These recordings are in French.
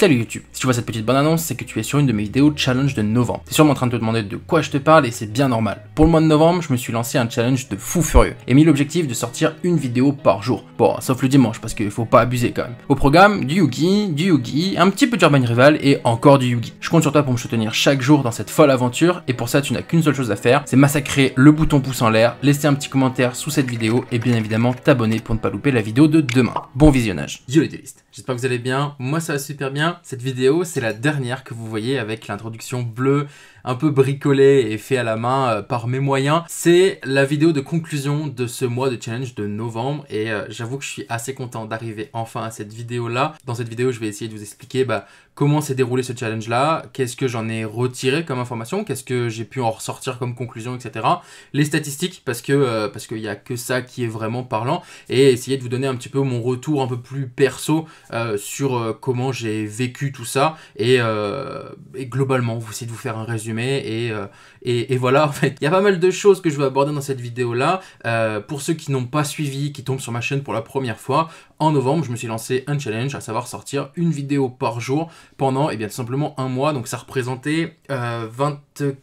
Salut YouTube Si tu vois cette petite bonne annonce, c'est que tu es sur une de mes vidéos challenge de novembre. T'es sûrement en train de te demander de quoi je te parle et c'est bien normal. Pour le mois de novembre, je me suis lancé un challenge de fou furieux et mis l'objectif de sortir une vidéo par jour. Bon, sauf le dimanche parce qu'il faut pas abuser quand même. Au programme, du Yugi, du Yugi, un petit peu d'Urban Rival et encore du Yugi. Je compte sur toi pour me soutenir chaque jour dans cette folle aventure et pour ça, tu n'as qu'une seule chose à faire, c'est massacrer le bouton pouce en l'air, laisser un petit commentaire sous cette vidéo et bien évidemment t'abonner pour ne pas louper la vidéo de demain. Bon visionnage. Yo les J'espère que vous allez bien. Moi, ça va super bien. Cette vidéo, c'est la dernière que vous voyez avec l'introduction bleue un peu bricolé et fait à la main euh, par mes moyens. C'est la vidéo de conclusion de ce mois de challenge de novembre et euh, j'avoue que je suis assez content d'arriver enfin à cette vidéo là. Dans cette vidéo, je vais essayer de vous expliquer bah, comment s'est déroulé ce challenge là, qu'est-ce que j'en ai retiré comme information, qu'est-ce que j'ai pu en ressortir comme conclusion, etc. Les statistiques parce que euh, parce qu'il n'y a que ça qui est vraiment parlant et essayer de vous donner un petit peu mon retour un peu plus perso sur comment j'ai vécu tout ça et, et globalement vous essayez de vous faire un résumé euh, et, voilà en fait. Il y a pas mal de choses que je vais aborder dans cette vidéo là. Euh, pour ceux qui n'ont pas suivi, qui tombent sur ma chaîne pour la première fois, en novembre, je me suis lancé un challenge, à savoir sortir une vidéo par jour pendant et eh bien simplement un mois. Donc ça représentait 24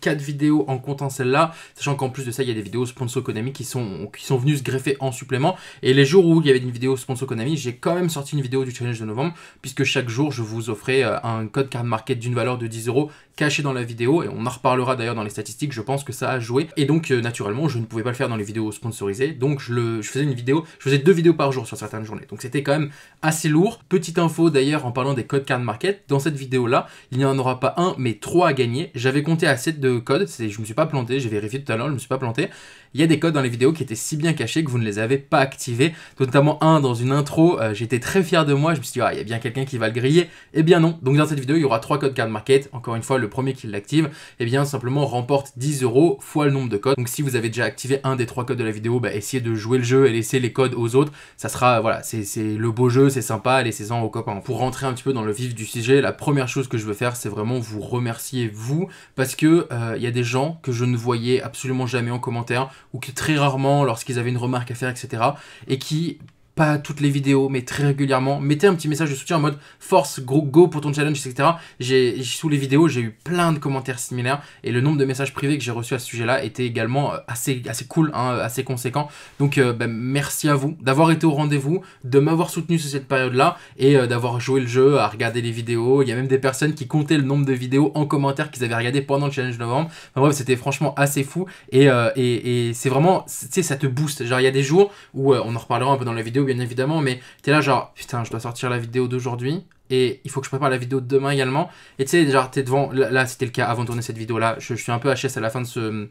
euh, vidéos en comptant celle-là, sachant qu'en plus de ça, il y a des vidéos sponsor Konami qui sont, qui sont venues se greffer en supplément. Et les jours où il y avait une vidéo sponsor Konami, j'ai quand même sorti une vidéo du challenge de novembre, puisque chaque jour, je vous offrais euh, un code card market d'une valeur de 10 euros caché dans la vidéo. Et on en reparlera d'ailleurs dans les statistiques, je pense que ça a joué. Et donc euh, naturellement, je ne pouvais pas le faire dans les vidéos sponsorisées, donc je, le, je faisais une vidéo, je faisais deux vidéos par jour sur certaines journées. Donc c'était quand même assez lourd. Petite info d'ailleurs en parlant des codes card market, dans cette vidéo là, il n'y en aura pas un mais trois à gagner. J'avais compté assez de codes, je me suis pas planté, j'ai vérifié tout à l'heure, je me suis pas planté. Il y a des codes dans les vidéos qui étaient si bien cachés que vous ne les avez pas activés, notamment un dans une intro, euh, j'étais très fier de moi, je me suis dit ah, il y a bien quelqu'un qui va le griller. Eh bien non. Donc dans cette vidéo, il y aura trois codes card market. Encore une fois, le premier qui l'active, eh bien simplement remporte 10 euros fois le nombre de codes. Donc si vous avez déjà activé un des trois codes de la vidéo, bah, essayez de jouer le jeu et laisser les codes aux autres. Ça sera voilà, c'est c'est le beau jeu, c'est sympa, les en aux copains. Pour rentrer un petit peu dans le vif du sujet, la première chose que je veux faire, c'est vraiment vous remercier, vous, parce que il euh, y a des gens que je ne voyais absolument jamais en commentaire, ou qui très rarement, lorsqu'ils avaient une remarque à faire, etc., et qui pas toutes les vidéos, mais très régulièrement. Mettez un petit message de soutien en mode force, go, go pour ton challenge, etc. J'ai, sous les vidéos, j'ai eu plein de commentaires similaires et le nombre de messages privés que j'ai reçus à ce sujet-là était également euh, assez, assez cool, hein, assez conséquent. Donc, euh, ben, merci à vous d'avoir été au rendez-vous, de m'avoir soutenu sur cette période-là et euh, d'avoir joué le jeu, à regarder les vidéos. Il y a même des personnes qui comptaient le nombre de vidéos en commentaire qu'ils avaient regardé pendant le challenge novembre. Enfin bref, c'était franchement assez fou et, et, et c'est vraiment, tu sais, ça te booste. Genre, il y a des jours où on en reparlera un peu dans la vidéo, bien évidemment, mais t'es là genre, putain, je dois sortir la vidéo d'aujourd'hui, et il faut que je prépare la vidéo de demain également. Et tu sais, genre, t'es devant, là, c'était le cas avant de tourner cette vidéo-là, je, suis un peu HS à la fin de ce,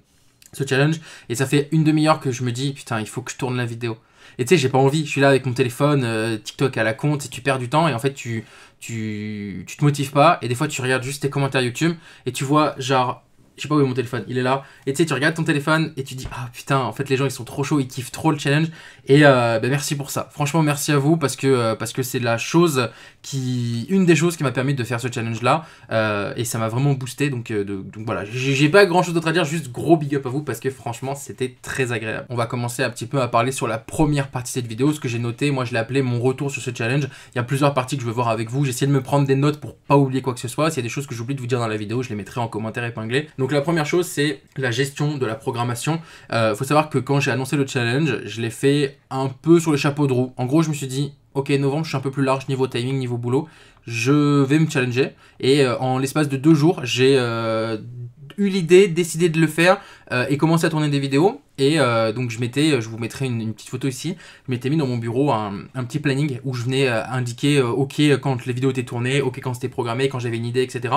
ce challenge, et ça fait une demi-heure que je me dis, putain, il faut que je tourne la vidéo. Et tu sais, j'ai pas envie, je suis là avec mon téléphone, euh, TikTok à la compte, et tu perds du temps, et en fait, tu, tu, tu te motives pas, et des fois, tu regardes juste tes commentaires YouTube, et tu vois, genre, je sais pas où est mon téléphone, il est là. Et tu sais, tu regardes ton téléphone et tu dis, ah putain, en fait, les gens ils sont trop chauds, ils kiffent trop le challenge. Et euh, bah, merci pour ça. Franchement, merci à vous euh, parce que c'est la chose qui, une des choses qui m'a permis de faire ce challenge là. Euh, et ça m'a vraiment boosté. Donc, donc voilà, j'ai pas grand chose d'autre à dire, juste gros big up à vous parce que franchement, c'était très agréable. On va commencer un petit peu à parler sur la première partie de cette vidéo. Ce que j'ai noté, moi je l'ai appelé mon retour sur ce challenge. Il y a plusieurs parties que je veux voir avec vous. J'essaie de me prendre des notes pour pas oublier quoi que ce soit. S'il y a des choses que j'oublie de vous dire dans la vidéo, je les mettrai en commentaire épinglé. Donc la première chose, c'est la gestion de la programmation. Il euh, faut savoir que quand j'ai annoncé le challenge, je l'ai fait un peu sur le chapeau de roue. En gros, je me suis dit, ok, novembre, je suis un peu plus large niveau timing, niveau boulot. Je vais me challenger. Et euh, en l'espace de deux jours, j'ai euh, eu l'idée, décidé de le faire et commencé à tourner des vidéos. Et euh, donc je m'étais, je vous mettrai une, petite photo ici, je m'étais mis dans mon bureau un, petit planning où je venais euh, indiquer euh, ok quand les vidéos étaient tournées, ok quand c'était programmé, quand j'avais une idée, etc.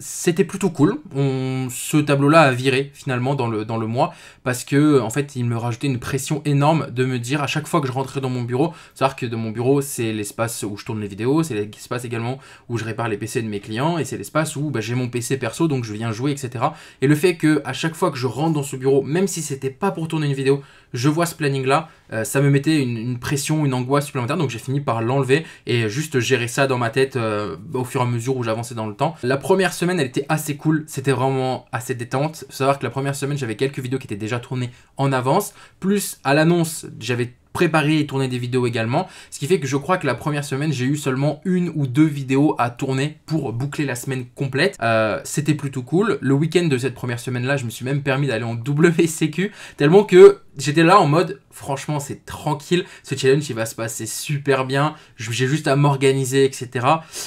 c'était plutôt cool. On, ce tableau-là a viré finalement dans le, dans le mois parce que en fait il me rajoutait une pression énorme de me dire à chaque fois que je rentrais dans mon bureau, savoir que dans mon bureau c'est l'espace où je tourne les vidéos, c'est l'espace également où je répare les PC de mes clients et c'est l'espace où bah, j'ai mon PC perso donc je viens jouer, etc. Et le fait que à chaque fois que je rentre dans ce même si c'était pas pour tourner une vidéo, je vois ce planning là, euh, ça me mettait une, pression, une angoisse supplémentaire, donc j'ai fini par l'enlever et juste gérer ça dans ma tête euh, au fur et à mesure où j'avançais dans le temps. La première semaine, elle était assez cool, c'était vraiment assez détente. savoir que la première semaine, j'avais quelques vidéos qui étaient déjà tournées en avance, plus à l'annonce, j'avais préparer et tourner des vidéos également. Ce qui fait que je crois que la première semaine, j'ai eu seulement une ou deux vidéos à tourner pour boucler la semaine complète. Euh, c'était plutôt cool. Le week-end de cette première semaine-là, je me suis même permis d'aller en WCQ, tellement que j'étais là en mode franchement, c'est tranquille. Ce challenge, il va se passer super bien. J'ai juste à m'organiser, etc.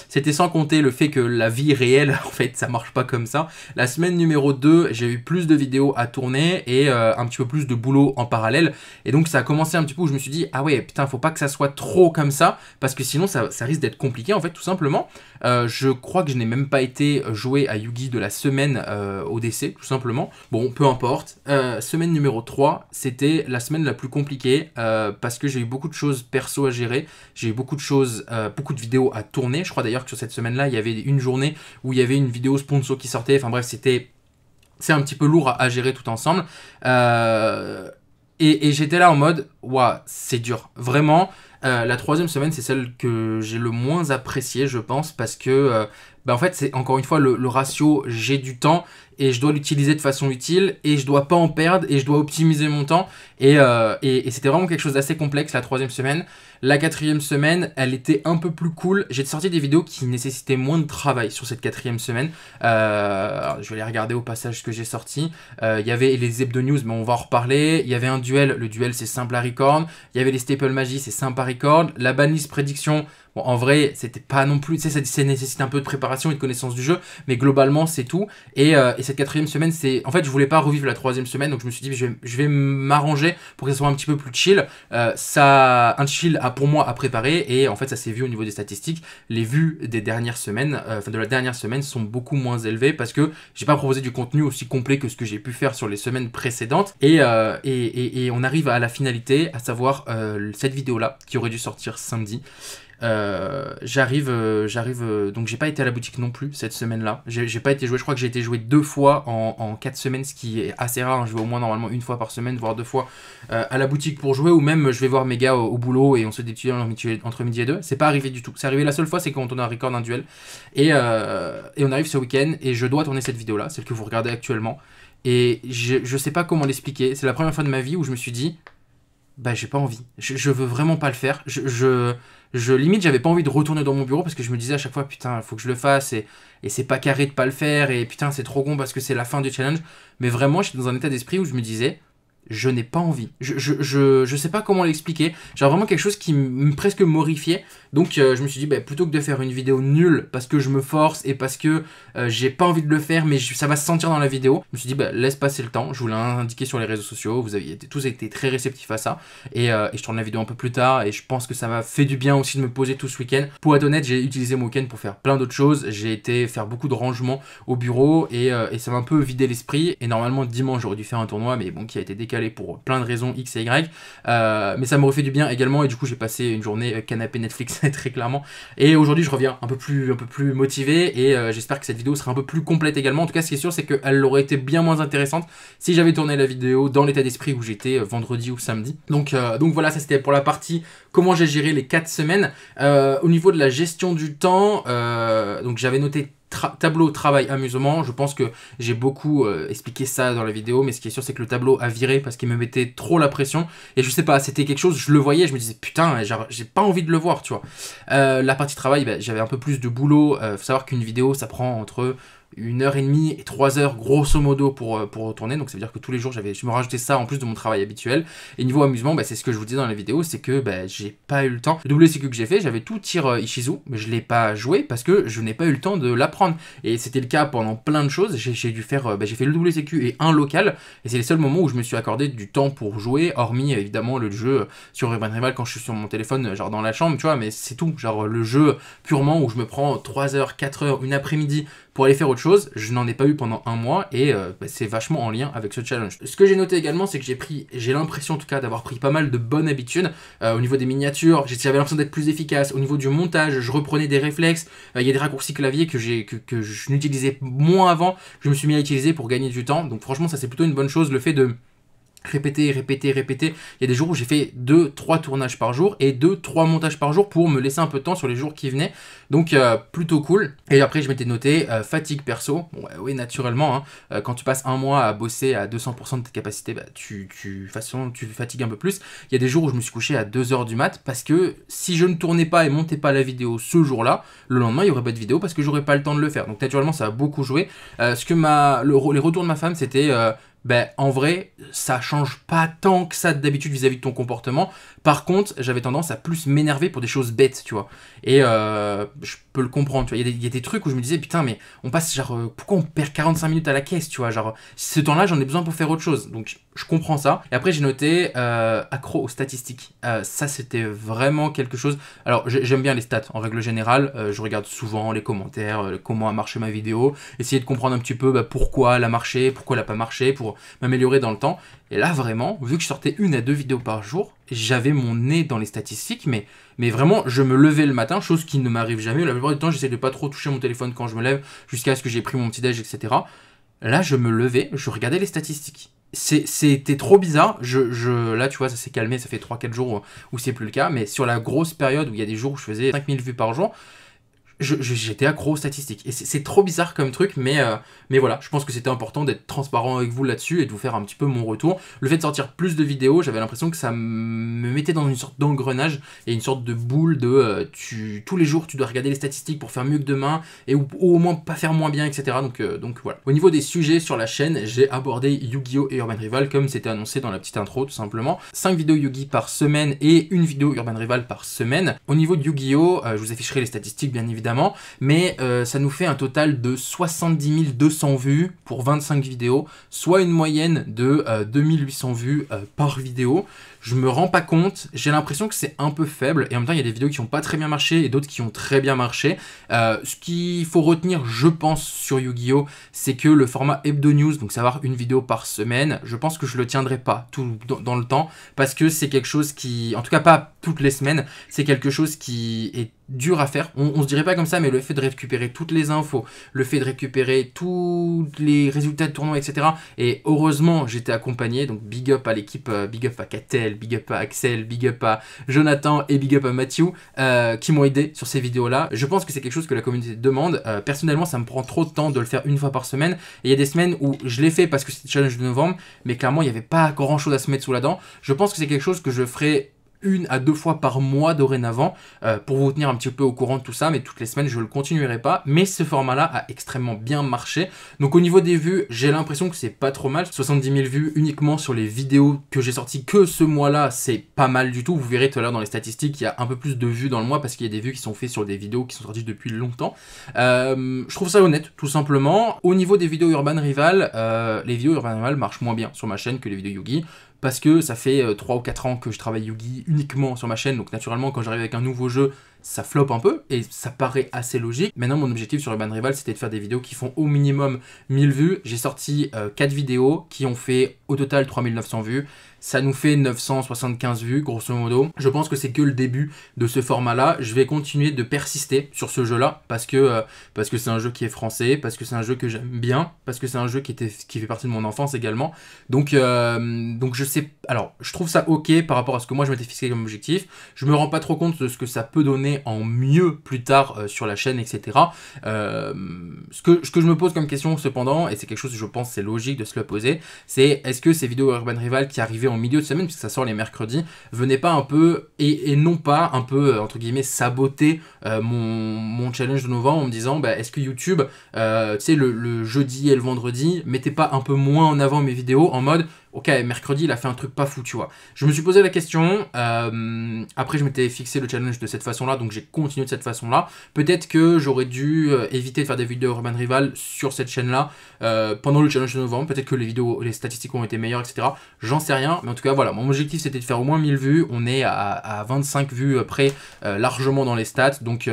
C'était sans compter le fait que la vie réelle, en fait, ça marche pas comme ça. La semaine numéro 2, j'ai eu plus de vidéos à tourner et euh, un petit peu plus de boulot en parallèle. Et donc, ça a commencé un petit peu où je me suis dit, ah ouais, putain, faut pas que ça soit trop comme ça parce que sinon, ça, risque d'être compliqué, en fait, tout simplement. Euh, je crois que je n'ai même pas été joué à Yugi de la semaine euh, au décès, tout simplement. Bon, peu importe. semaine numéro 3, c'était la semaine la plus compliqué euh, parce que j'ai eu beaucoup de choses perso à gérer, j'ai eu beaucoup de choses, euh, beaucoup de vidéos à tourner. Je crois d'ailleurs que sur cette semaine-là, il y avait une journée où il y avait une vidéo sponsor qui sortait. Enfin bref, c'était c'est un petit peu lourd à, gérer tout ensemble. Euh, et, j'étais là en mode, waouh, c'est dur, vraiment. la troisième semaine, c'est celle que j'ai le moins appréciée, je pense, parce que bah en fait, c'est encore une fois le, ratio j'ai du temps et je dois l'utiliser de façon utile et je dois pas en perdre et je dois optimiser mon temps. Euh, et, et, c'était vraiment quelque chose d'assez complexe la troisième semaine. La quatrième semaine, elle était un peu plus cool. J'ai sorti des vidéos qui nécessitaient moins de travail sur cette quatrième semaine. Euh, je vais les regarder au passage ce que j'ai sorti. Euh, il y avait les hebdo news, mais on va en reparler. Il y avait un duel. Le duel, c'est simple à record. Il y avait les staple magie, c'est simple à record. La banlist prédiction, Bon, en vrai, c'était pas non plus, tu sais, ça, nécessite un peu de préparation et de connaissance du jeu, mais globalement, c'est tout. Euh, et, cette quatrième semaine, c'est. En fait, je voulais pas revivre la troisième semaine, donc je me suis dit, je vais, je vais m'arranger pour que ça soit un petit peu plus chill. Euh, ça, un chill a pour moi à préparer, et en fait, ça s'est vu au niveau des statistiques. Les vues des dernières semaines, euh, enfin de la dernière semaine, sont beaucoup moins élevées parce que j'ai pas proposé du contenu aussi complet que ce que j'ai pu faire sur les semaines précédentes. Et, et, et, on arrive à la finalité, à savoir cette vidéo-là qui aurait dû sortir samedi. Euh, j'arrive, euh, j'arrive. Euh, donc j'ai pas été à la boutique non plus cette semaine-là. J'ai pas été joué. Je crois que j'ai été joué deux fois en, quatre semaines, ce qui est assez rare. Hein. Je vais au moins normalement une fois par semaine, voire deux fois à la boutique pour jouer, ou même je vais voir mes gars au, boulot et on se détruit entre midi et deux. C'est pas arrivé du tout. C'est arrivé la seule fois, c'est quand on a un record d'un duel et, on arrive ce week-end et je dois tourner cette vidéo-là, celle que vous regardez actuellement. Et je, je sais pas comment l'expliquer. C'est la première fois de ma vie où je me suis dit, bah j'ai pas envie. Je, je, veux vraiment pas le faire. Je, je, limite j'avais pas envie de retourner dans mon bureau parce que je me disais à chaque fois putain faut que je le fasse et, et c'est pas carré de pas le faire et putain c'est trop con parce que c'est la fin du challenge. Mais vraiment j'étais dans un état d'esprit où je me disais je n'ai pas envie. Je, je, sais pas comment l'expliquer. J'ai vraiment quelque chose qui me presque m'horrifiait. Donc euh, je me suis dit, bah, plutôt que de faire une vidéo nulle parce que je me force et parce que euh, j'ai pas envie de le faire, mais ça va se sentir dans la vidéo, je me suis dit, bah, laisse passer le temps. Je vous l'ai indiqué sur les réseaux sociaux. Vous avez tous été très réceptifs à ça. Euh, et, je tourne la vidéo un peu plus tard. Et je pense que ça m'a fait du bien aussi de me poser tout ce week-end. Pour être honnête, j'ai utilisé mon week-end pour faire plein d'autres choses. J'ai été faire beaucoup de rangements au bureau et, et ça m'a un peu vidé l'esprit. Et normalement, dimanche, j'aurais dû faire un tournoi, mais bon, qui a été décalé aller pour plein de raisons X et Y. Euh, mais ça me refait du bien également et du coup j'ai passé une journée euh, canapé Netflix très clairement. Et aujourd'hui je reviens un peu plus, un peu plus motivé et euh, j'espère que cette vidéo sera un peu plus complète également. En tout cas ce qui est sûr c'est qu'elle aurait été bien moins intéressante si j'avais tourné la vidéo dans l'état d'esprit où j'étais vendredi ou samedi. Donc, donc voilà ça c'était pour la partie comment j'ai géré les 4 semaines. au niveau de la gestion du temps, donc j'avais noté tableau travail amusement. Je pense que j'ai beaucoup euh, expliqué ça dans la vidéo, mais ce qui est sûr, c'est que le tableau a viré parce qu'il me mettait trop la pression. Et je sais pas, c'était quelque chose, je le voyais, je me disais putain, j'ai pas envie de le voir, tu vois. Euh, la partie travail, bah, j'avais un peu plus de boulot. Euh, faut savoir qu'une vidéo, ça prend entre une heure et demie et trois heures grosso modo pour, euh, pour retourner. Donc ça veut dire que tous les jours j'avais, je me rajoutais ça en plus de mon travail habituel. Et niveau amusement, bah, c'est ce que je vous dis dans la vidéo, c'est que bah, j'ai pas eu le temps. Le WCQ que j'ai fait, j'avais tout tir euh, Ishizu, mais je l'ai pas joué parce que je n'ai pas eu le temps de l'apprendre. Et c'était le cas pendant plein de choses. J'ai dû faire, euh, bah, j'ai fait le WCQ et un local. Et c'est les seuls moments où je me suis accordé du temps pour jouer, hormis évidemment le jeu sur Urban Rival quand je suis sur mon téléphone, genre dans la chambre, tu vois. Mais c'est tout, genre le jeu purement où je me prends 3 heures, 4 heures, une après-midi pour aller faire autre chose. Je n'en ai pas eu pendant un mois et euh, bah, c'est vachement en lien avec ce challenge. Ce que j'ai noté également, c'est que j'ai pris, j'ai l'impression en tout cas d'avoir pris pas mal de bonnes habitudes euh, au niveau des miniatures. J'avais l'impression d'être plus efficace. Au niveau du montage, je reprenais des réflexes. Euh, il y a des raccourcis clavier que, que, que je n'utilisais moins avant. Je me suis mis à utiliser pour gagner du temps. Donc franchement, ça c'est plutôt une bonne chose. Le fait de répéter, répéter, répéter. Il y a des jours où j'ai fait 2, 3 tournages par jour et 2, 3 montages par jour pour me laisser un peu de temps sur les jours qui venaient. Donc euh, plutôt cool. Et après je m'étais noté euh, fatigue perso. oui, naturellement, hein. euh, quand tu passes un mois à bosser à 200% de tes capacités, bah, tu, façon, tu fatigues un peu plus. Il y a des jours où je me suis couché à 2h du mat parce que si je ne tournais pas et montais pas la vidéo ce jour-là, le lendemain il n'y aurait pas de vidéo parce que j'aurais pas le temps de le faire. Donc naturellement ça a beaucoup joué. ce que ma, les retours de ma femme c'était ben, en vrai, ça change pas tant que ça d'habitude vis-à-vis de ton comportement. Par contre, j'avais tendance à plus m'énerver pour des choses bêtes, tu vois. Et euh, je peux le comprendre, tu vois. Il y, a des trucs où je me disais, putain, mais on passe, genre, euh, pourquoi on perd 45 minutes à la caisse, tu vois. Genre, ce temps-là, j'en ai besoin pour faire autre chose. Donc, je, comprends ça. Et après, j'ai noté euh, accro aux statistiques. ça, c'était vraiment quelque chose. Alors, j'aime bien les stats en règle générale. je regarde souvent les commentaires, comment a marché ma vidéo. Essayer de comprendre un petit peu bah, pourquoi elle a marché, pourquoi elle a pas marché, pour m'améliorer dans le temps. Et là, vraiment, vu que je sortais une à deux vidéos par jour, j'avais mon nez dans les statistiques, mais, mais vraiment, je me levais le matin, chose qui ne m'arrive jamais. La plupart du temps, j'essaie de pas trop toucher mon téléphone quand je me lève, jusqu'à ce que j'ai pris mon petit-déj, etc. Là, je me levais, je regardais les statistiques. C'était trop bizarre. Je, je, là, tu vois, ça s'est calmé, ça fait 3-4 jours où, où c'est plus le cas. Mais sur la grosse période où il y a des jours où je faisais 5000 vues par jour, j'étais accro aux statistiques. Et c'est trop bizarre comme truc, mais, euh, mais voilà, je pense que c'était important d'être transparent avec vous là-dessus et de vous faire un petit peu mon retour. Le fait de sortir plus de vidéos, j'avais l'impression que ça me mettait dans une sorte d'engrenage et une sorte de boule de euh, tu, tous les jours tu dois regarder les statistiques pour faire mieux que demain et ou, au moins pas faire moins bien, etc. Donc, euh, donc voilà. Au niveau des sujets sur la chaîne, j'ai abordé Yu-Gi-Oh! et Urban Rival comme c'était annoncé dans la petite intro tout simplement. 5 vidéos Yu-Gi par semaine et une vidéo Urban Rival par semaine. Au niveau de Yu-Gi-Oh! je vous afficherai les statistiques bien évidemment mais euh, ça nous fait un total de 70 200 vues pour 25 vidéos, soit une moyenne de 2800 euh, vues euh, par vidéo je me rends pas compte, j'ai l'impression que c'est un peu faible, et en même temps il y a des vidéos qui ont pas très bien marché et d'autres qui ont très bien marché. Euh, ce qu'il faut retenir, je pense, sur Yu-Gi-Oh, c'est que le format hebdo news, donc savoir une vidéo par semaine, je pense que je le tiendrai pas tout dans, le temps, parce que c'est quelque chose qui, en tout cas pas toutes les semaines, c'est quelque chose qui est dur à faire. On, ne se dirait pas comme ça, mais le fait de récupérer toutes les infos, le fait de récupérer tous les résultats de tournois, etc. Et heureusement, j'étais accompagné, donc big up à l'équipe, euh, big up à Catel, big up à Axel, big up à Jonathan et big up à Matthew euh, qui m'ont aidé sur ces vidéos-là. Je pense que c'est quelque chose que la communauté demande. Euh, personnellement, ça me prend trop de temps de le faire une fois par semaine. Et il y a des semaines où je l'ai fait parce que c'était le challenge de novembre, mais clairement, il n'y avait pas grand-chose à se mettre sous la dent. Je pense que c'est quelque chose que je ferai une à deux fois par mois dorénavant euh, pour vous tenir un petit peu au courant de tout ça, mais toutes les semaines je le continuerai pas. Mais ce format-là a extrêmement bien marché. Donc au niveau des vues, j'ai l'impression que c'est pas trop mal. 70 000 vues uniquement sur les vidéos que j'ai sorties que ce mois-là, c'est pas mal du tout. Vous verrez tout à l'heure dans les statistiques, il y a un peu plus de vues dans le mois parce qu'il y a des vues qui sont faites sur des vidéos qui sont sorties depuis longtemps. Euh, je trouve ça honnête, tout simplement. Au niveau des vidéos Urban Rival, euh, les vidéos Urban Rival marchent moins bien sur ma chaîne que les vidéos Yugi parce que ça fait 3 euh, ou 4 ans que je travaille Yugi uniquement sur ma chaîne, donc naturellement quand j'arrive avec un nouveau jeu, ça floppe un peu, et ça paraît assez logique. Maintenant mon objectif sur Urban Rival c'était de faire des vidéos qui font au minimum 1000 vues, j'ai sorti 4 euh, vidéos qui ont fait au total, 3900 vues. Ça nous fait 975 vues, grosso modo. Je pense que c'est que le début de ce format-là. Je vais continuer de persister sur ce jeu-là euh, parce que c'est un jeu qui est français, parce que c'est un jeu que j'aime bien, parce que c'est un jeu qui, était, qui fait partie de mon enfance également. Donc, euh, donc je sais... Alors, je trouve ça ok par rapport à ce que moi je m'étais fixé comme objectif. Je me rends pas trop compte de ce que ça peut donner en mieux plus tard euh, sur la chaîne, etc. ce, que, ce que je me pose comme question cependant, et c'est quelque chose que je pense c'est logique de se le poser, c'est est-ce que ces vidéos Urban Rival qui arrivaient en milieu de semaine, puisque ça sort les mercredis, venaient pas un peu, et, non pas un peu, euh, entre guillemets, saboter euh, mon, challenge de novembre en me disant, bah, est-ce que YouTube, euh, tu sais, le, le, jeudi et le vendredi, mettait pas un peu moins en avant mes vidéos en mode, ok, mercredi, il a fait un truc pas fou, tu vois. Je me suis posé la question. Euh, après, je m'étais fixé le challenge de cette façon-là, donc j'ai continué de cette façon-là. Peut-être que j'aurais dû euh, éviter de faire des vidéos Urban Rival sur cette chaîne-là euh, pendant le challenge de novembre. Peut-être que les vidéos, les statistiques ont été meilleures, etc. J'en sais rien. Mais en tout cas, voilà, mon objectif, c'était de faire au moins 1000 vues. On est à, 25 vues près, largement dans les stats. Donc,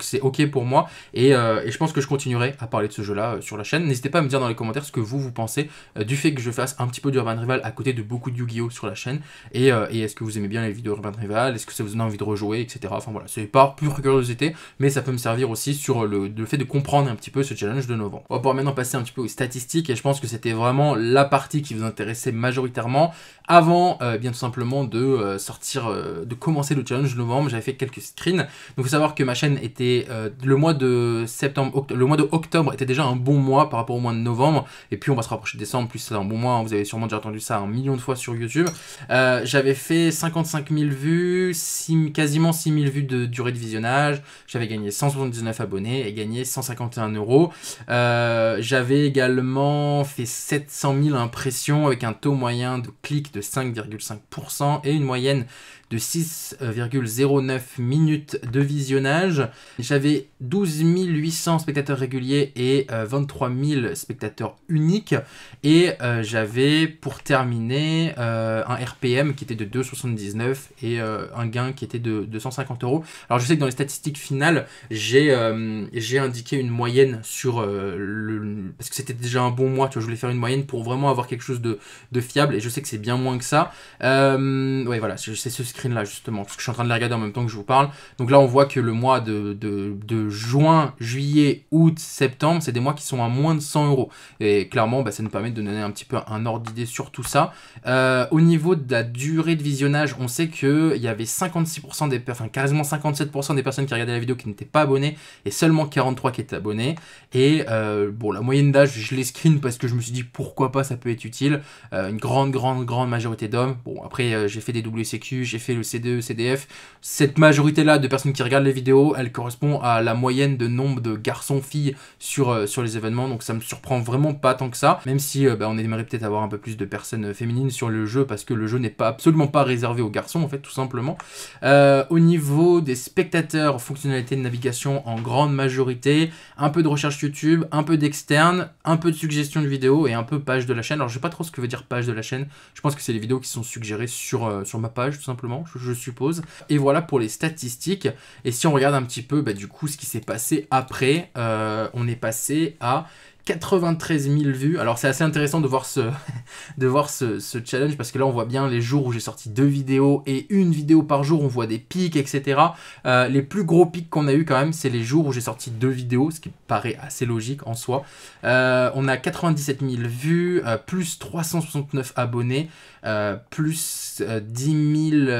c'est ok pour moi. Et, je pense que je continuerai à parler de ce jeu-là sur la chaîne. N'hésitez pas à me dire dans les commentaires ce que vous, vous pensez du fait que je fasse un petit peu d'Urban Rival à côté de beaucoup de Yu-Gi-Oh sur la chaîne. Euh, et, est-ce que vous aimez bien les vidéos Urban Rival Est-ce que ça vous donne envie de rejouer, etc. Enfin voilà, c'est pas pure curiosité, mais ça peut me servir aussi sur le, fait de comprendre un petit peu ce challenge de novembre. On va pouvoir maintenant passer un petit peu aux statistiques et je pense que c'était vraiment la partie qui vous intéressait majoritairement. Avant, euh, bien tout simplement, de euh, sortir, de commencer le challenge de novembre, j'avais fait quelques screens. Donc il faut savoir que ma chaîne était le mois de septembre, le mois de octobre était déjà un bon mois par rapport au mois de novembre. Et puis on va se rapprocher de décembre, plus c'est un bon mois, hein, vous avez sûrement déjà j'ai entendu ça un million de fois sur YouTube. Euh, j'avais fait 55 000 vues, quasiment 6 000 vues de durée de visionnage. J'avais gagné 179 abonnés et gagné 151 euros. Euh, j'avais également fait 700 000 impressions avec un taux moyen de clic de 5,5% et une moyenne de 6,09 minutes de visionnage. J'avais 12 800 spectateurs réguliers et 23 euh, 000 spectateurs uniques. Et euh, j'avais pour terminer euh, un RPM qui était de 2,79 et un gain qui était de 250 euros. Alors je sais que dans les statistiques finales, j'ai indiqué une moyenne sur le... Parce que c'était déjà un bon mois, tu vois, je voulais faire une moyenne pour vraiment avoir quelque chose de, fiable. Et je sais que c'est bien moins que ça. ouais, voilà, c'est ce là justement, parce que je suis en train de les regarder en même temps que je vous parle. Donc là on voit que le mois de, de, juin, juillet, août, septembre, c'est des mois qui sont à moins de 100 euros. Et clairement bah, ça nous permet de donner un petit peu un ordre d'idée sur tout ça. Euh, au niveau de la durée de visionnage, on sait qu'il y avait 56% des personnes, enfin quasiment 57% des personnes qui regardaient la vidéo qui n'étaient pas abonnées, et seulement 43 qui étaient abonnés. Et euh, bon la moyenne d'âge, je les screen parce que je me suis dit pourquoi pas ça peut être utile. Euh, une grande grande grande majorité d'hommes. Bon après j'ai fait des WCQ, j'ai fait fait le CDE, CDF, cette majorité-là de personnes qui regardent les vidéos, elle correspond à la moyenne de nombre de garçons-filles sur, euh, sur les événements, donc ça me surprend vraiment pas tant que ça, même si euh, bah, on aimerait peut-être avoir un peu plus de personnes féminines sur le jeu, parce que le jeu n'est pas absolument pas réservé aux garçons, en fait, tout simplement. Euh, au niveau des spectateurs, fonctionnalités de navigation en grande majorité, un peu de recherche YouTube, un peu d'externe, un peu de suggestions de vidéos et un peu page de la chaîne. Alors je sais pas trop ce que veut dire page de la chaîne, je pense que c'est les vidéos qui sont suggérées sur, sur ma page, tout simplement je, suppose. Et voilà pour les statistiques. Et si on regarde un petit peu, bah, du coup, ce qui s'est passé après, euh, on est passé à 93 000 vues. Alors c'est assez intéressant de voir, ce, de voir ce, challenge parce que là on voit bien les jours où j'ai sorti deux vidéos et une vidéo par jour, on voit des pics, etc. Euh, les plus gros pics qu'on a eu quand même, c'est les jours où j'ai sorti deux vidéos, ce qui paraît assez logique en soi. Euh, on a 97 000 vues, euh, plus 369 abonnés, plus 10 000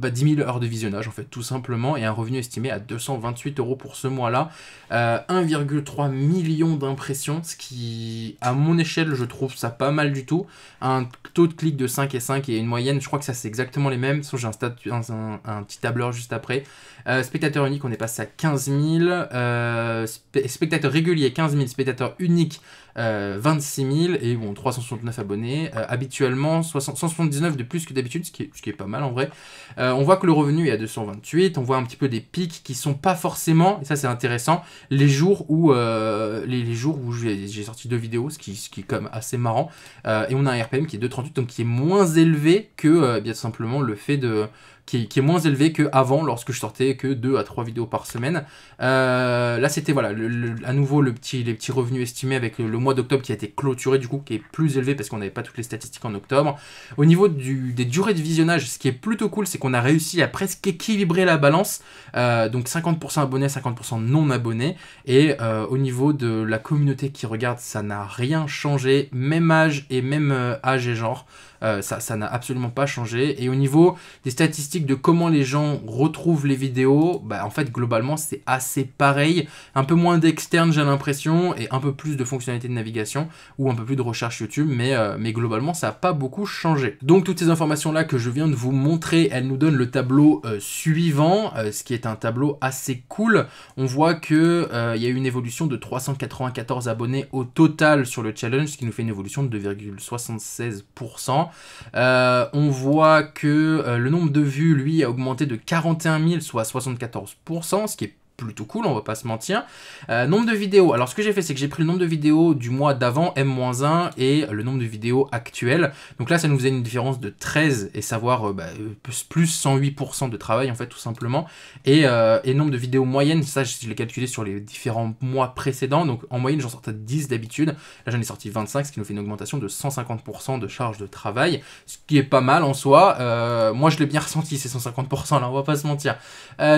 bah, 10 000 heures de visionnage, en fait, tout simplement, et un revenu estimé à 228 euros pour ce mois-là. 1,3 euh, million d'impressions, ce qui, à mon échelle, je trouve ça pas mal du tout. Un taux de clic de 5 et 5 et une moyenne, je crois que ça, c'est exactement les mêmes. J'ai un, un, petit tableur juste après. Spectateur spectateurs uniques, on est passé à 15 000. Euh, spectateurs réguliers, 15 000. Spectateurs uniques, 26 euh, 000 et bon, 369 abonnés, euh, habituellement 179 de plus que d'habitude, ce, qui est pas mal en vrai. Euh, on voit que le revenu est à 228, on voit un petit peu des pics qui sont pas forcément, et ça c'est intéressant, les jours où, les, jours où j'ai sorti deux vidéos, ce qui, est quand même assez marrant, et on a un RPM qui est 238, donc qui est moins élevé que bien simplement le fait de qui est, moins élevé qu'avant, lorsque je sortais que 2 à 3 vidéos par semaine. Euh, là, c'était voilà, à nouveau le petit, les petits revenus estimés avec le, mois d'octobre qui a été clôturé, du coup, qui est plus élevé parce qu'on n'avait pas toutes les statistiques en octobre. Au niveau des durées de visionnage, ce qui est plutôt cool, c'est qu'on a réussi à presque équilibrer la balance. Euh, donc 50% abonnés, 50% non abonnés. Et euh, au niveau de la communauté qui regarde, ça n'a rien changé. Même âge et même âge et genre. Euh, ça n'a absolument pas changé. Et au niveau des statistiques de comment les gens retrouvent les vidéos, bah, en fait, globalement, c'est assez pareil. Un peu moins d'externe, j'ai l'impression, et un peu plus de fonctionnalités de navigation ou un peu plus de recherche YouTube, mais, euh, mais globalement, ça n'a pas beaucoup changé. Donc, toutes ces informations-là que je viens de vous montrer, elles nous donnent le tableau euh, suivant, ce qui est un tableau assez cool. On voit qu'il il y a eu une évolution de 394 abonnés au total sur le challenge, ce qui nous fait une évolution de 2,76%. Euh, on voit que euh, le nombre de vues, lui, a augmenté de 41 000, soit 74%, ce qui est plutôt cool, on va pas se mentir. Euh, nombre de vidéos. Alors ce que j'ai fait, c'est que j'ai pris le nombre de vidéos du mois d'avant, M-1, et le nombre de vidéos actuelles. Donc là, ça nous faisait une différence de 13, et savoir euh, bah, euh, plus 108% de travail, en fait, tout simplement. Et, nombre de vidéos moyenne, ça, je l'ai calculé sur les différents mois précédents. Donc en moyenne, j'en sortais 10 d'habitude. Là, j'en ai sorti 25, ce qui nous fait une augmentation de 150% de charge de travail, ce qui est pas mal en soi. moi, je l'ai bien ressenti, ces 150%, là, on va pas se mentir.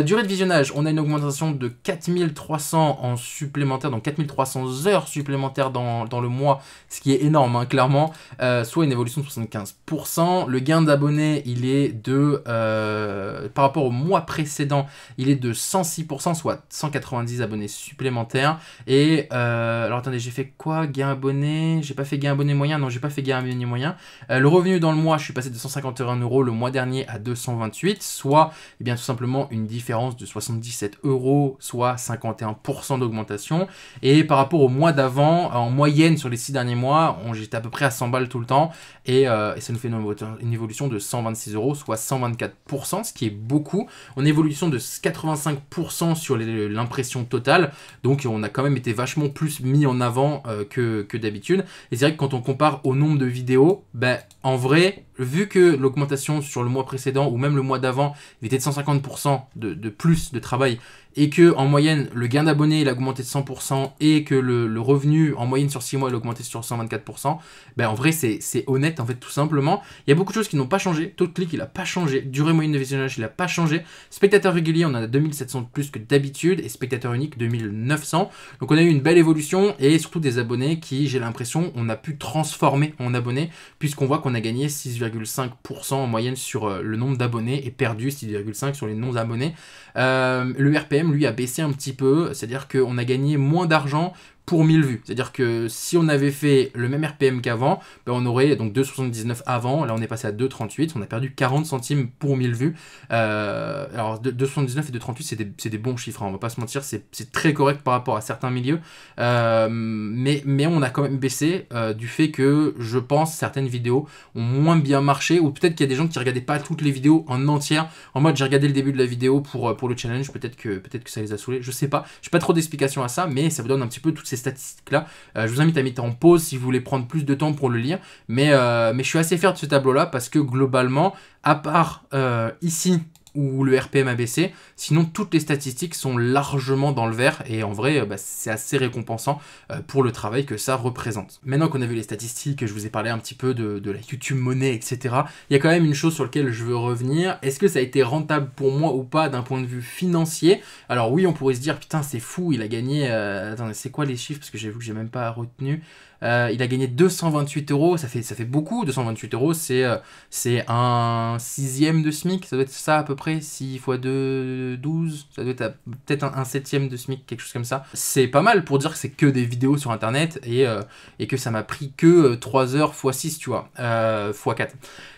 durée de visionnage, on a une augmentation de 4300 en supplémentaire, donc 4300 heures supplémentaires dans, le mois, ce qui est énorme, hein, clairement, euh, soit une évolution de 75%. Le gain d'abonnés, il est de, euh, par rapport au mois précédent, il est de 106%, soit 190 abonnés supplémentaires. Et, euh, alors attendez, j'ai fait quoi Gain abonné J'ai pas fait gain abonné moyen Non, j'ai pas fait gain abonné moyen. le revenu dans le mois, je suis passé de 151 euros le mois dernier à 228, soit, et eh bien, tout simplement une différence de 77 euros soit 51% d'augmentation. Et par rapport au mois d'avant, en moyenne sur les 6 derniers mois, on j'étais à peu près à 100 balles tout le temps. Et, euh, ça nous fait une, évolution de 126 euros, soit 124%, ce qui est beaucoup. une évolution de 85% sur l'impression totale. Donc on a quand même été vachement plus mis en avant euh, que, d'habitude. Et c'est vrai que quand on compare au nombre de vidéos, ben, en vrai, vu que l'augmentation sur le mois précédent ou même le mois d'avant, était de 150% de, de, plus de travail et que en moyenne le gain d'abonnés il a augmenté de 100% et que le, revenu en moyenne sur 6 mois il a augmenté sur 124%, ben en vrai c'est honnête en fait tout simplement. Il y a beaucoup de choses qui n'ont pas changé, taux de clic il a pas changé, durée moyenne de visionnage il a pas changé, spectateurs réguliers on en a 2700 de plus que d'habitude et spectateurs uniques 2900. Donc on a eu une belle évolution et surtout des abonnés qui j'ai l'impression on a pu transformer en abonnés puisqu'on voit qu'on a gagné 6,5% en moyenne sur euh, le nombre d'abonnés et perdu 6,5% sur les non-abonnés. Euh, le RPM e, lui, a baissé un petit peu, c'est-à-dire qu'on a gagné moins d'argent pour 1000 vues. C'est-à-dire que si on avait fait le même RPM qu'avant, ben, on aurait donc 2,79 avant, là on est passé à 2,38, on a perdu 40 centimes pour 1000 vues. Euh, alors 2,79 et 2,38 c'est des, bons chiffres, hein, on va pas se mentir, c'est très correct par rapport à certains milieux, euh, mais, mais on a quand même baissé euh, du fait que je pense certaines vidéos ont moins bien marché, ou peut-être qu'il y a des gens qui regardaient pas toutes les vidéos en entière, en mode j'ai regardé le début de la vidéo pour, pour le challenge, peut-être que, peut que ça les a saoulés, je sais pas, j'ai pas trop d'explications à ça, mais ça vous donne un petit peu toutes statistiques-là. Euh, je vous invite à mettre en pause si vous voulez prendre plus de temps pour le lire. Mais, euh, mais je suis assez fier de ce tableau-là parce que globalement, à part euh, ici ou le RPM a baissé. Sinon, toutes les statistiques sont largement dans le vert et en vrai, euh, bah, c'est assez récompensant euh, pour le travail que ça représente. Maintenant qu'on a vu les statistiques, je vous ai parlé un petit peu de, la YouTube monnaie, etc. Il y a quand même une chose sur laquelle je veux revenir. Est-ce que ça a été rentable pour moi ou pas d'un point de vue financier Alors oui, on pourrait se dire, putain, c'est fou, il a gagné... Euh, attendez, c'est quoi les chiffres Parce que j'avoue que j'ai même pas retenu. Euh, il a gagné 228 euros, ça fait, ça fait beaucoup, 228 euros, c'est, euh, c'est un sixième de SMIC, ça doit être ça à peu près, 6 x 2, 12, ça doit être peut-être un, septième de SMIC, quelque chose comme ça. C'est pas mal pour dire que c'est que des vidéos sur Internet et, euh, que ça m'a pris que 3 heures x 6, tu vois, x 4.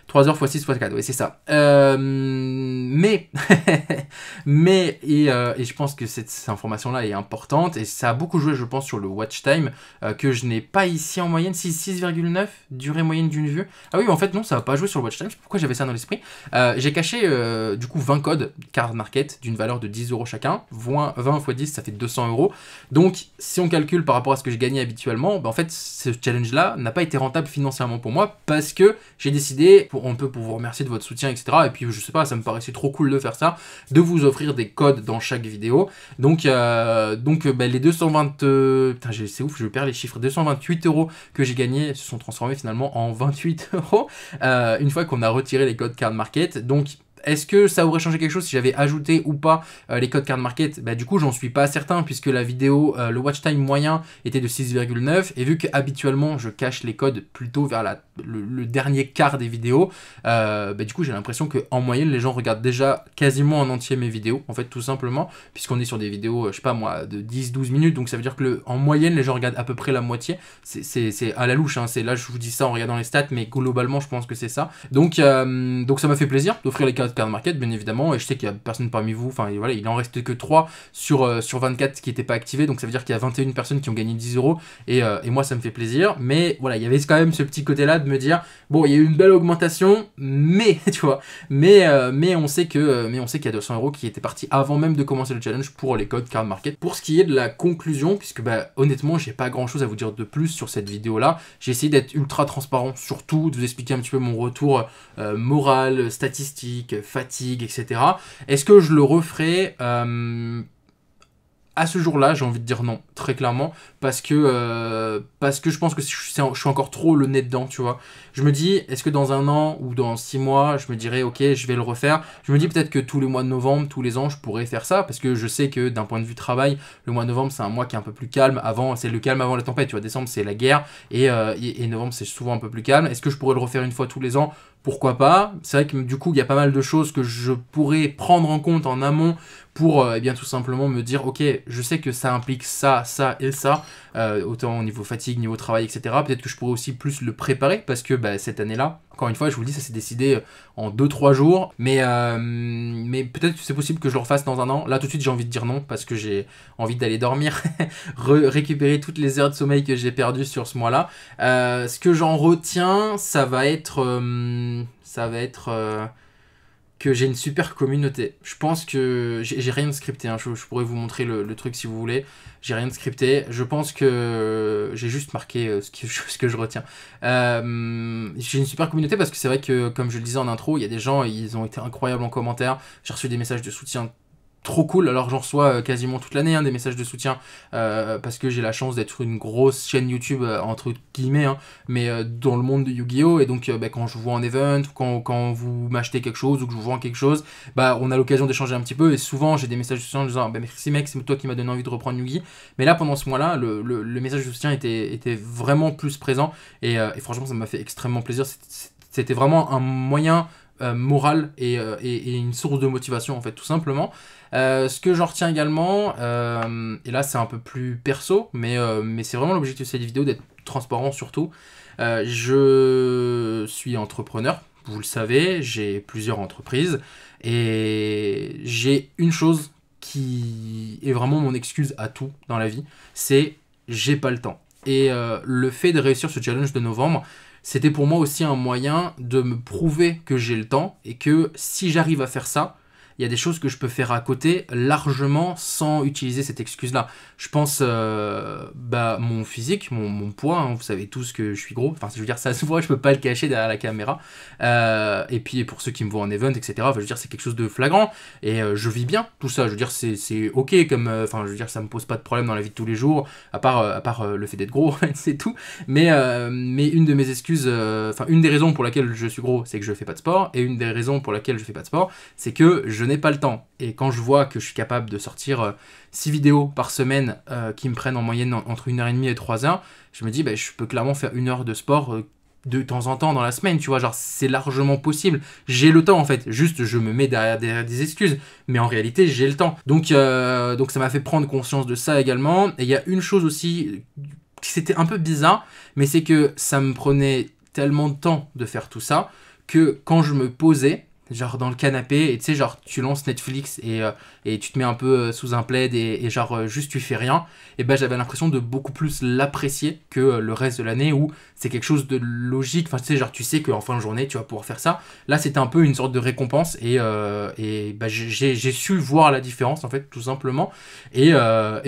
3 heures x 6 x 4, oui, c'est ça. Euh, mais, mais euh, et, je pense que cette, information-là est importante et ça a beaucoup joué, je pense, sur le watch time euh, que je n'ai pas ici en moyenne. 6,9, durée moyenne d'une vue. Ah oui, en fait, non, ça va pas jouer sur le watch time. Pourquoi j'avais ça dans l'esprit J'ai caché du coup 20 codes card market d'une valeur de 10 euros chacun. 20 x 10, ça fait 200 euros. Donc, si on calcule par rapport à ce que j'ai gagné habituellement, bah, en fait, ce challenge-là n'a pas été rentable financièrement pour moi parce que j'ai décidé pour, on peut pour vous remercier de votre soutien, etc. Et puis, je sais pas, ça me paraissait trop cool de faire ça, de vous offrir des codes dans chaque vidéo. Donc, euh, donc euh, bah, les 220... Euh, c'est ouf, je perds les chiffres. 228 euros que j'ai gagnés se sont transformés finalement en 28 euros une fois qu'on a retiré les codes Card Market. Donc, est-ce que ça aurait changé quelque chose si j'avais ajouté ou pas euh, les codes card market bah, Du coup, j'en suis pas certain puisque la vidéo, euh, le watch time moyen était de 6,9 et vu que habituellement je cache les codes plutôt vers le, dernier quart des vidéos, euh, bah, du coup j'ai l'impression qu'en moyenne les gens regardent déjà quasiment en entier mes vidéos en fait tout simplement puisqu'on est sur des vidéos, je sais pas moi, de 10-12 minutes donc ça veut dire que en moyenne les gens regardent à peu près la moitié. C'est à la louche, hein, c'est là je vous dis ça en regardant les stats mais globalement je pense que c'est ça. Donc, donc ça m'a fait plaisir d'offrir les cartes card market, bien évidemment. Et je sais qu'il n'y a personne parmi vous. Enfin, voilà, il en reste que 3 sur, euh, sur 24 qui n'étaient pas activés. Donc ça veut dire qu'il y a 21 personnes qui ont gagné 10 euros. Euh, et, moi, ça me fait plaisir. Mais voilà, il y avait quand même ce petit côté-là de me dire bon, il y a eu une belle augmentation, mais, tu vois, mais, euh, mais on sait que mais on sait qu'il y a 200 euros qui étaient partis avant même de commencer le challenge pour les codes card market. Pour ce qui est de la conclusion, puisque bah, honnêtement, j'ai pas grand chose à vous dire de plus sur cette vidéo-là. J'ai essayé d'être ultra transparent, surtout de vous expliquer un petit peu mon retour moral, statistique, fatigue, etc. Est-ce que je le referai euh, à ce jour-là, j'ai envie de dire non, très clairement, parce que, euh, parce que je pense que je suis, encore trop le nez dedans, tu vois. Je me dis, est-ce que dans un an ou dans six mois, je me dirais, ok, je vais le refaire. Je me dis peut-être que tous les mois de novembre, tous les ans, je pourrais faire ça, parce que je sais que d'un point de vue travail, le mois de novembre, c'est un mois qui est un peu plus calme. Avant, c'est le calme avant la tempête, tu vois. Décembre, c'est la guerre, et euh, novembre, c'est souvent un peu plus calme. Est-ce que je pourrais le refaire une fois tous les ans pourquoi pas. C'est vrai que du coup, il y a pas mal de choses que je pourrais prendre en compte en amont pour euh, eh bien tout simplement me dire ok, je sais que ça implique ça, ça et ça, euh, autant au niveau fatigue, niveau travail, etc. Peut-être que je pourrais aussi plus le préparer parce que bah, cette année-là, encore une fois, je vous le dis, ça s'est décidé euh, en 2-3 jours. Mais, euh, mais peut-être que c'est possible que je le refasse dans un an. Là, tout de suite, j'ai envie de dire non parce que j'ai envie d'aller dormir, récupérer toutes les heures de sommeil que j'ai perdues sur ce mois-là. Euh, ce que j'en retiens, ça va être. ça va être que j'ai une super communauté. Je pense que j'ai rien de scripté, hein. je, pourrais vous montrer le, truc si vous voulez. J'ai rien de scripté, je pense que j'ai juste marqué euh, ce que, ce que je retiens. Euh, j'ai une super communauté parce que c'est vrai que, comme je le disais en intro, il y a des gens, ils ont été incroyables en commentaire. J'ai reçu des messages de soutien trop cool. Alors j'en reçois euh, quasiment toute l'année hein, des messages de soutien euh, parce que j'ai la chance d'être une grosse chaîne YouTube euh, entre guillemets, hein, mais dans le monde de Yu-Gi-Oh et donc bah, quand je vous vois en event ou quand, quand vous m'achetez quelque chose ou que je vous vends quelque chose, bah on a l'occasion d'échanger un petit peu et souvent j'ai des messages de soutien en disant bah, merci mec c'est toi qui m'as donné envie de reprendre Yu-Gi. Mais là pendant ce mois-là le, message de soutien était, vraiment plus présent et franchement ça m'a fait extrêmement plaisir. C'était vraiment un moyen euh, morale euh, et, une source de motivation en fait tout simplement. Euh, ce que j'en retiens également, et là c'est un peu plus perso, mais, mais c'est vraiment l'objectif de cette vidéo d'être transparent surtout. je suis entrepreneur, vous le savez, j'ai plusieurs entreprises et j'ai une chose qui est vraiment mon excuse à tout dans la vie, c'est j'ai pas le temps. Et le fait de réussir ce challenge de novembre, c'était pour moi aussi un moyen de me prouver que j'ai le temps et que si j'arrive à faire ça, il y a des choses que je peux faire à côté largement sans utiliser cette excuse-là. Je pense, euh, bah, mon physique, mon, poids, hein, vous savez tous que je suis gros, enfin, je veux dire, ça se voit, je peux pas le cacher derrière la caméra. Euh, et puis, pour ceux qui me voient en event, etc., je veux dire, c'est quelque chose de flagrant et euh, je vis bien tout ça. Je veux dire, c'est ok, comme, enfin, je veux dire, ça me pose pas de problème dans la vie de tous les jours, à part, à part le fait d'être gros, c'est tout. Mais, mais une de mes excuses, enfin, une des raisons pour laquelle je suis gros, c'est que je fais pas de sport et une des raisons pour laquelle je fais pas de sport, c'est que je je n'ai pas le temps. Et quand je vois que je suis capable de sortir 6 euh, vidéos par semaine euh, qui me prennent en moyenne entre 1h30 et 3h, je me dis, ben je peux clairement faire une heure de sport euh, de temps en temps dans la semaine, tu vois, genre c'est largement possible. J'ai le temps en fait, juste je me mets derrière, des excuses, mais en réalité j'ai le temps. Donc, donc ça m'a fait prendre conscience de ça également. Et il y a une chose aussi qui c'était un peu bizarre, mais c'est que ça me prenait tellement de temps de faire tout ça que quand je me posais, genre dans le canapé et tu sais genre tu lances Netflix et, euh, et tu te mets un peu euh, sous un plaid et, genre euh, juste tu fais rien et ben j'avais l'impression de beaucoup plus l'apprécier que le reste de l'année où c'est quelque chose de logique enfin tu sais genre tu sais qu'en fin de journée tu vas pouvoir faire ça là c'était un peu une sorte de récompense et, et ben, j'ai su voir la différence en fait tout simplement et,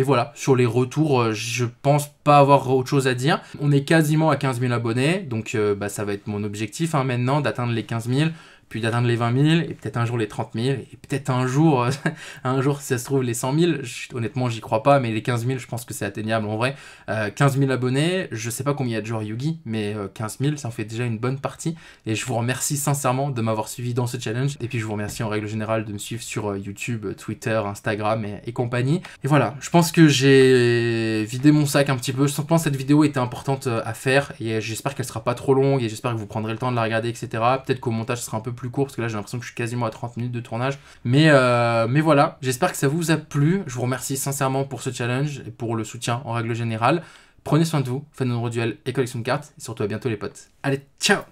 voilà sur les retours je pense pas avoir autre chose à dire on est quasiment à 15 000 abonnés donc bah, ça va être mon objectif hein, maintenant d'atteindre les 15 000 puis d'atteindre les 20 000, et peut-être un jour les 30 000, et peut-être un jour, euh, un jour si ça se trouve les 100 000, honnêtement j'y crois pas, mais les 15 000 je pense que c'est atteignable en vrai. 15 euh, 000 abonnés, je sais pas combien il y a de joueurs Yugi, mais 15 euh, 000 ça en fait déjà une bonne partie, et je vous remercie sincèrement de m'avoir suivi dans ce challenge, et puis je vous remercie en règle générale de me suivre sur YouTube, Twitter, Instagram et, compagnie. Et voilà, je pense que j'ai vidé mon sac un petit peu, je pense que cette vidéo était importante à faire, et j'espère qu'elle sera pas trop longue, et j'espère que vous prendrez le temps de la regarder, etc. Peut-être qu'au montage ce sera un peu plus court, parce que là j'ai l'impression que je suis quasiment à 30 minutes de tournage. Mais, euh, mais voilà, j'espère que ça vous a plu. Je vous remercie sincèrement pour ce challenge et pour le soutien en règle générale. Prenez soin de vous, faites de nombreux duels et collection de cartes. Et surtout à bientôt les potes. Allez, ciao